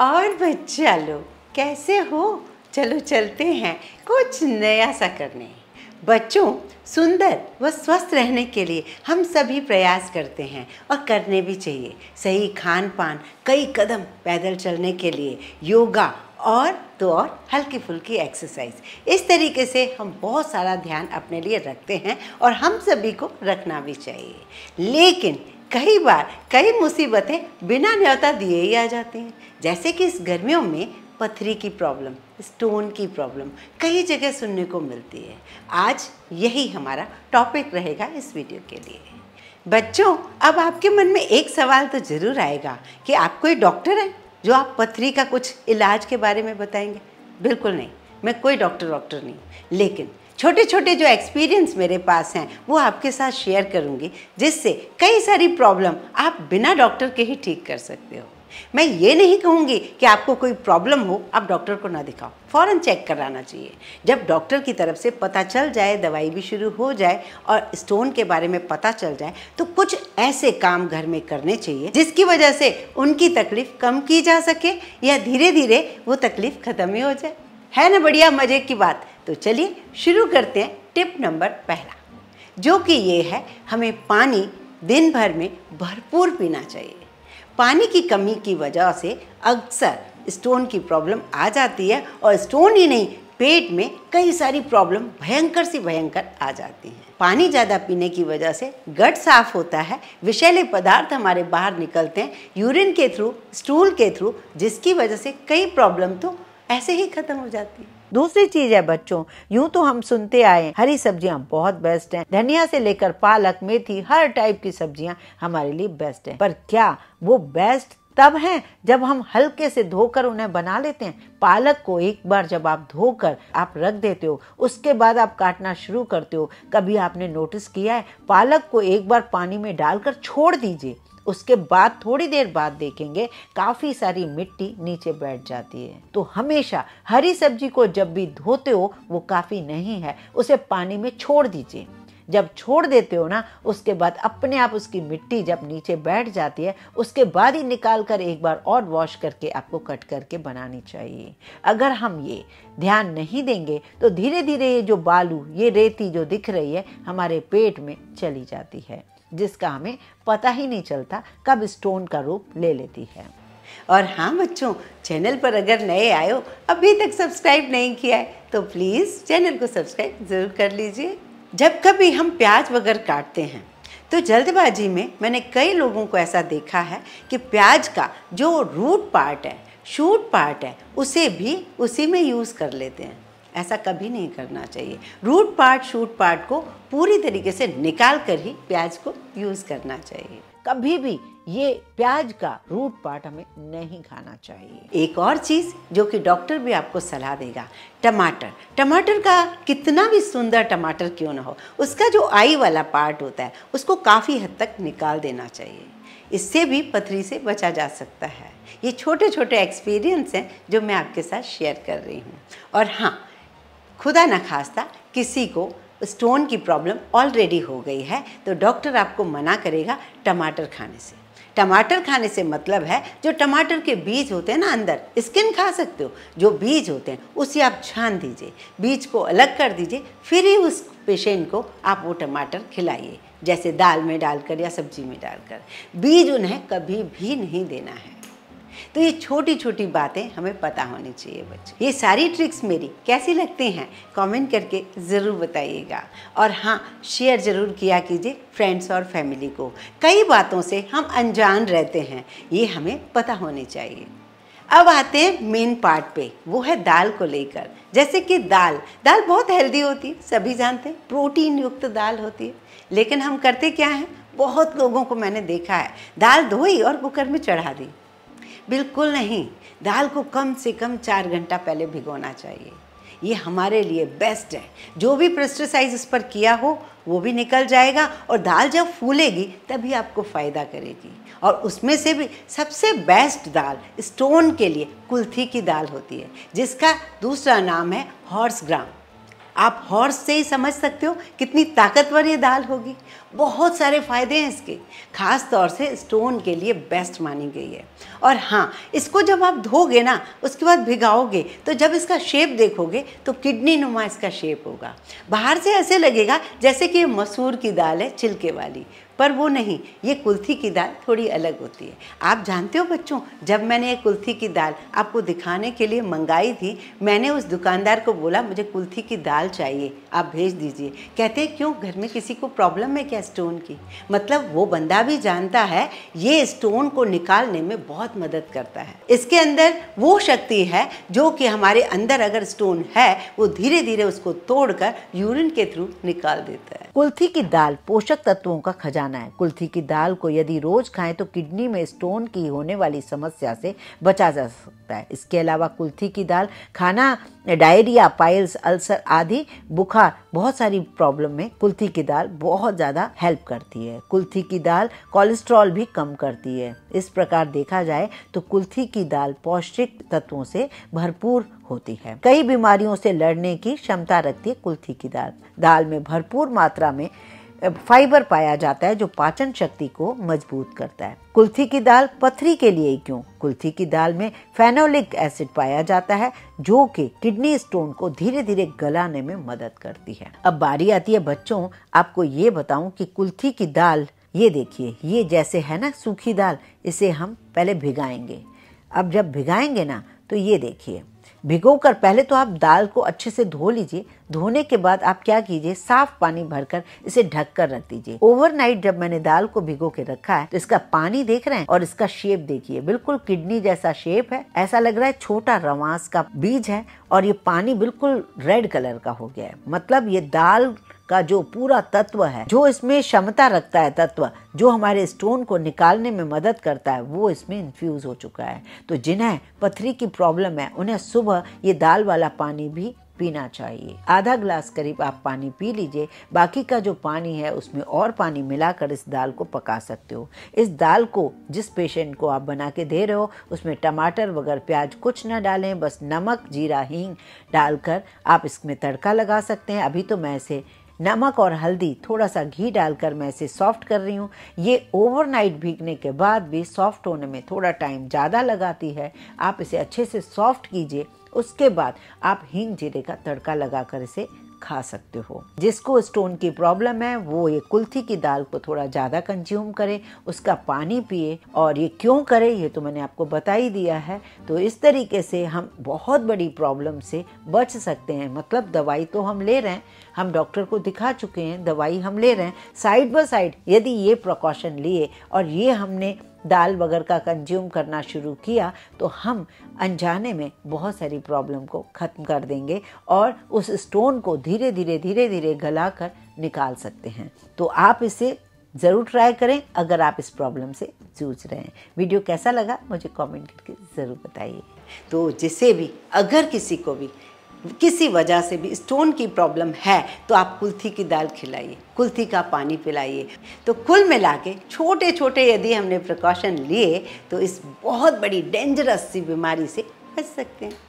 और बच्चा लो कैसे हो चलो चलते हैं कुछ नया सा करने बच्चों सुंदर व स्वस्थ रहने के लिए हम सभी प्रयास करते हैं और करने भी चाहिए सही खान पान कई कदम पैदल चलने के लिए योगा और तो और हल्की फुल्की एक्सरसाइज इस तरीके से हम बहुत सारा ध्यान अपने लिए रखते हैं और हम सभी को रखना भी चाहिए लेकिन कई बार कई मुसीबतें बिना न्योता दिए ही आ जाती हैं जैसे कि इस गर्मियों में पथरी की प्रॉब्लम स्टोन की प्रॉब्लम कई जगह सुनने को मिलती है आज यही हमारा टॉपिक रहेगा इस वीडियो के लिए बच्चों अब आपके मन में एक सवाल तो ज़रूर आएगा कि आप कोई डॉक्टर हैं जो आप पथरी का कुछ इलाज के बारे में बताएंगे बिल्कुल नहीं मैं कोई डॉक्टर डॉक्टर नहीं हूँ लेकिन छोटे छोटे जो एक्सपीरियंस मेरे पास हैं वो आपके साथ शेयर करूँगी जिससे कई सारी प्रॉब्लम आप बिना डॉक्टर के ही ठीक कर सकते हो मैं ये नहीं कहूँगी कि आपको कोई प्रॉब्लम हो आप डॉक्टर को ना दिखाओ फ़ौरन चेक कराना चाहिए जब डॉक्टर की तरफ से पता चल जाए दवाई भी शुरू हो जाए और स्टोन के बारे में पता चल जाए तो कुछ ऐसे काम घर में करने चाहिए जिसकी वजह से उनकी तकलीफ़ कम की जा सके या धीरे धीरे वो तकलीफ़ ख़त्म ही हो जाए है ना बढ़िया मज़े की बात तो चलिए शुरू करते हैं टिप नंबर पहला जो कि ये है हमें पानी दिन भर में भरपूर पीना चाहिए पानी की कमी की वजह से अक्सर स्टोन की प्रॉब्लम आ जाती है और स्टोन ही नहीं पेट में कई सारी प्रॉब्लम भयंकर से भयंकर आ जाती हैं पानी ज़्यादा पीने की वजह से गट साफ होता है विषैले पदार्थ हमारे बाहर निकलते हैं यूरिन के थ्रू स्टूल के थ्रू जिसकी वजह से कई प्रॉब्लम तो ऐसे ही ख़त्म हो जाती है दूसरी चीज है बच्चों यूं तो हम सुनते आए हरी सब्जियां बहुत बेस्ट हैं धनिया से लेकर पालक मेथी हर टाइप की सब्जियां हमारे लिए बेस्ट हैं पर क्या वो बेस्ट तब है जब हम हल्के से धोकर उन्हें बना लेते हैं पालक को एक बार जब आप धोकर आप रख देते हो उसके बाद आप काटना शुरू करते हो कभी आपने नोटिस किया है पालक को एक बार पानी में डालकर छोड़ दीजिए उसके बाद थोड़ी देर बाद देखेंगे काफ़ी सारी मिट्टी नीचे बैठ जाती है तो हमेशा हरी सब्जी को जब भी धोते हो वो काफ़ी नहीं है उसे पानी में छोड़ दीजिए जब छोड़ देते हो ना उसके बाद अपने आप उसकी मिट्टी जब नीचे बैठ जाती है उसके बाद ही निकाल कर एक बार और वॉश करके आपको कट करके बनानी चाहिए अगर हम ये ध्यान नहीं देंगे तो धीरे धीरे ये जो बालू ये रेती जो दिख रही है हमारे पेट में चली जाती है जिसका हमें पता ही नहीं चलता कब स्टोन का रूप ले लेती है और हाँ बच्चों चैनल पर अगर नए आए हो अभी तक सब्सक्राइब नहीं किया है तो प्लीज़ चैनल को सब्सक्राइब ज़रूर कर लीजिए जब कभी हम प्याज वगैरह काटते हैं तो जल्दबाजी में मैंने कई लोगों को ऐसा देखा है कि प्याज का जो रूट पार्ट है शूट पार्ट है उसे भी उसी में यूज़ कर लेते हैं ऐसा कभी नहीं करना चाहिए रूट पार्ट शूट पार्ट को पूरी तरीके से निकाल कर ही प्याज को यूज़ करना चाहिए कभी भी ये प्याज का रूट पार्ट हमें नहीं खाना चाहिए एक और चीज़ जो कि डॉक्टर भी आपको सलाह देगा टमाटर टमाटर का कितना भी सुंदर टमाटर क्यों ना हो उसका जो आई वाला पार्ट होता है उसको काफ़ी हद तक निकाल देना चाहिए इससे भी पथरी से बचा जा सकता है ये छोटे छोटे एक्सपीरियंस हैं जो मैं आपके साथ शेयर कर रही हूँ और हाँ खुदा न खास्ता किसी को स्टोन की प्रॉब्लम ऑलरेडी हो गई है तो डॉक्टर आपको मना करेगा टमाटर खाने से टमाटर खाने से मतलब है जो टमाटर के बीज होते हैं ना अंदर स्किन खा सकते हो जो बीज होते हैं उसे आप छान दीजिए बीज को अलग कर दीजिए फिर ही उस पेशेंट को आप वो टमाटर खिलाइए जैसे दाल में डालकर या सब्जी में डालकर बीज उन्हें कभी भी नहीं देना है तो ये छोटी छोटी बातें हमें पता होनी चाहिए बच्चों ये सारी ट्रिक्स मेरी कैसी लगती हैं कमेंट करके ज़रूर बताइएगा और हाँ शेयर ज़रूर किया कीजिए फ्रेंड्स और फैमिली को कई बातों से हम अनजान रहते हैं ये हमें पता होनी चाहिए अब आते हैं मेन पार्ट पे वो है दाल को लेकर जैसे कि दाल दाल बहुत हेल्दी होती है सभी जानते हैं प्रोटीन युक्त दाल होती है लेकिन हम करते क्या हैं बहुत लोगों को मैंने देखा है दाल धोई और कुकर में चढ़ा दी बिल्कुल नहीं दाल को कम से कम चार घंटा पहले भिगोना चाहिए ये हमारे लिए बेस्ट है जो भी प्रेस्टिसाइज इस पर किया हो वो भी निकल जाएगा और दाल जब फूलेगी तभी आपको फ़ायदा करेगी और उसमें से भी सबसे बेस्ट दाल स्टोन के लिए कुल्थी की दाल होती है जिसका दूसरा नाम है हॉर्स ग्राम आप हॉर्स से ही समझ सकते हो कितनी ताकतवर ये दाल होगी बहुत सारे फ़ायदे हैं इसके खास तौर से स्टोन के लिए बेस्ट मानी गई है और हाँ इसको जब आप धोगे ना उसके बाद भिगाओगे तो जब इसका शेप देखोगे तो किडनी नुमा इसका शेप होगा बाहर से ऐसे लगेगा जैसे कि मसूर की दाल है छिलके वाली पर वो नहीं ये कुल्थी की दाल थोड़ी अलग होती है आप जानते हो बच्चों जब मैंने ये कुल्थी की दाल आपको दिखाने के लिए मंगाई थी मैंने उस दुकानदार को बोला मुझे कुल्थी की दाल चाहिए आप भेज दीजिए कहते हैं क्यों घर में किसी को प्रॉब्लम है क्या है स्टोन की मतलब वो बंदा भी जानता है ये स्टोन को निकालने में बहुत मदद करता है इसके अंदर वो शक्ति है जो कि हमारे अंदर अगर स्टोन है वो धीरे धीरे उसको तोड़कर यूरिन के थ्रू निकाल देता है कुल्थी की दाल पोषक तत्वों का खजाना है कुल्थी की दाल को यदि रोज खाएं तो किडनी में स्टोन की होने वाली समस्या से बचा जा सकता है सकता है इसके अलावा कुल्थी की दाल खाना डायरिया पाइल्स अल्सर आदि बुखार बहुत सारी प्रॉब्लम में कुल्थी की दाल बहुत ज़्यादा हेल्प करती है कुल्थी की दाल कोलेस्ट्रॉल भी कम करती है इस प्रकार देखा जाए तो कुल्थी की दाल पौष्टिक तत्वों से भरपूर होती है कई बीमारियों से लड़ने की क्षमता रखती है कुल्थी की दाल दाल में भरपूर मात्रा में फाइबर पाया जाता है जो पाचन शक्ति को मजबूत करता है कुल्थी की दाल पथरी के लिए क्यों कुल्थी की दाल में फेनोलिक एसिड पाया जाता है जो कि किडनी स्टोन को धीरे धीरे गलाने में मदद करती है अब बारी आती है बच्चों आपको ये बताऊं कि कुल्थी की दाल ये देखिए ये जैसे है ना सूखी दाल इसे हम पहले भिगाएंगे अब जब भिगाएंगे ना तो ये देखिए भिगोकर पहले तो आप दाल को अच्छे से धो लीजिए धोने के बाद आप क्या कीजिए साफ पानी भरकर इसे ढक कर रख दीजिए ओवरनाइट जब मैंने दाल को भिगो के रखा है तो इसका पानी देख रहे हैं और इसका शेप देखिए बिल्कुल किडनी जैसा शेप है ऐसा लग रहा है छोटा रवास का बीज है और ये पानी बिल्कुल रेड कलर का हो गया है मतलब ये दाल का जो पूरा तत्व है जो इसमें क्षमता रखता है तत्व जो हमारे स्टोन को निकालने में मदद करता है वो इसमें इन्फ्यूज़ हो चुका है तो जिन्हें पथरी की प्रॉब्लम है उन्हें सुबह ये दाल वाला पानी भी पीना चाहिए आधा ग्लास करीब आप पानी पी लीजिए बाकी का जो पानी है उसमें और पानी मिलाकर इस दाल को पका सकते हो इस दाल को जिस पेशेंट को आप बना के दे रहे हो उसमें टमाटर वगैरह प्याज कुछ ना डालें बस नमक जीरा हींग डालकर आप इसमें तड़का लगा सकते हैं अभी तो मैं इसे नमक और हल्दी थोड़ा सा घी डालकर मैं इसे सॉफ्ट कर रही हूँ ये ओवरनाइट भीगने के बाद भी सॉफ्ट होने में थोड़ा टाइम ज़्यादा लगाती है आप इसे अच्छे से सॉफ्ट कीजिए उसके बाद आप हींग जीरे का तड़का लगाकर इसे खा सकते हो जिसको स्टोन की प्रॉब्लम है वो ये कुल्थी की दाल को थोड़ा ज़्यादा कंज्यूम करे उसका पानी पिए और ये क्यों करे ये तो मैंने आपको बता ही दिया है तो इस तरीके से हम बहुत बड़ी प्रॉब्लम से बच सकते हैं मतलब दवाई तो हम ले रहे हैं हम डॉक्टर को दिखा चुके हैं दवाई हम ले रहे हैं साइड बाय साइड यदि ये प्रकॉशन लिए और ये हमने दाल वगैरह का कंज्यूम करना शुरू किया तो हम अनजाने में बहुत सारी प्रॉब्लम को ख़त्म कर देंगे और उस स्टोन को धीरे धीरे धीरे धीरे गला कर निकाल सकते हैं तो आप इसे ज़रूर ट्राई करें अगर आप इस प्रॉब्लम से जूझ रहे हैं वीडियो कैसा लगा मुझे कमेंट करके ज़रूर बताइए तो जिसे भी अगर किसी को भी किसी वजह से भी स्टोन की प्रॉब्लम है तो आप कुल्थी की दाल खिलाइए कुल्थी का पानी पिलाइए तो कुल मिला के छोटे छोटे यदि हमने प्रिकॉशन लिए तो इस बहुत बड़ी डेंजरस सी बीमारी से बच सकते हैं